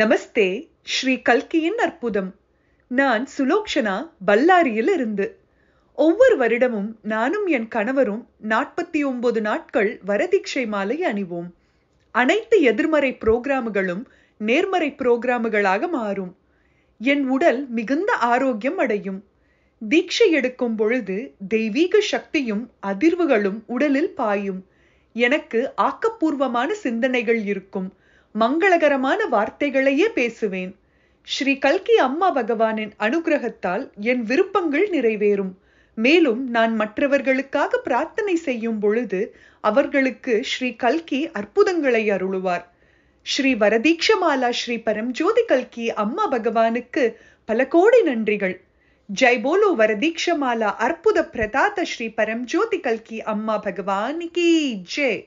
நமஸ்தே ஸ்ரீ கல்கியின் அற்புதம் நான் சுலோக்ஷனா பல்லாரியில் இருந்து ஒவ்வொரு வருடமும் நானும் என் கணவரும் நாற்பத்தி ஒன்பது நாட்கள் வரதீட்சை மாலை அணிவோம் அனைத்து எதிர்மறை புரோகிராமுகளும் நேர்மறை புரோகிராமுகளாக மாறும் என் உடல் மிகுந்த ஆரோக்கியம் அடையும் தீட்சை எடுக்கும் பொழுது தெய்வீக சக்தியும் அதிர்வுகளும் உடலில் பாயும் எனக்கு ஆக்கப்பூர்வமான சிந்தனைகள் இருக்கும் மங்களகரமான வார்த்தைகளையே பேசுவேன் ஸ்ரீ கல்கி அம்மா பகவானின் அனுகிரகத்தால் என் விருப்பங்கள் நிறைவேறும் மேலும் நான் மற்றவர்களுக்காக பிரார்த்தனை செய்யும் பொழுது அவர்களுக்கு ஸ்ரீ கல்கி அற்புதங்களை அருளுவார் ஸ்ரீ வரதீட்சமாலா ஸ்ரீ பரம்ஜோதி கல்கி அம்மா பகவானுக்கு பல கோடி நன்றிகள் ஜெய் போலோ வரதீட்சமாலா அற்புத பிரதாத ஸ்ரீ பரம்ஜோதி கல்கி அம்மா பகவானிக்கு ஜெய்